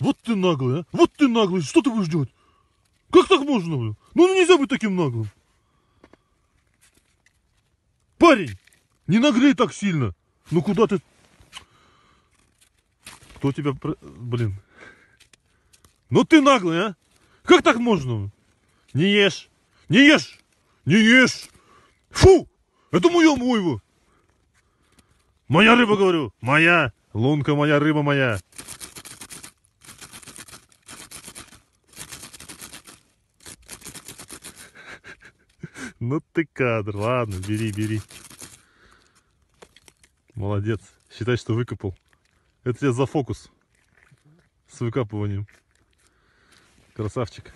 Вот ты наглый, а? Вот ты наглый, что ты будешь делать? Как так можно, блин? Ну, ну нельзя быть таким наглым. Парень, не нагрей так сильно. Ну куда ты? Кто тебя... Блин. Ну ты наглый, а? Как так можно? Не ешь. Не ешь. Не ешь. Фу! Это моя его. Моя рыба, говорю. Моя. Лунка моя, рыба моя. Ну ты кадр. Ладно, бери, бери. Молодец. Считай, что выкопал. Это я за фокус. С выкапыванием. Красавчик.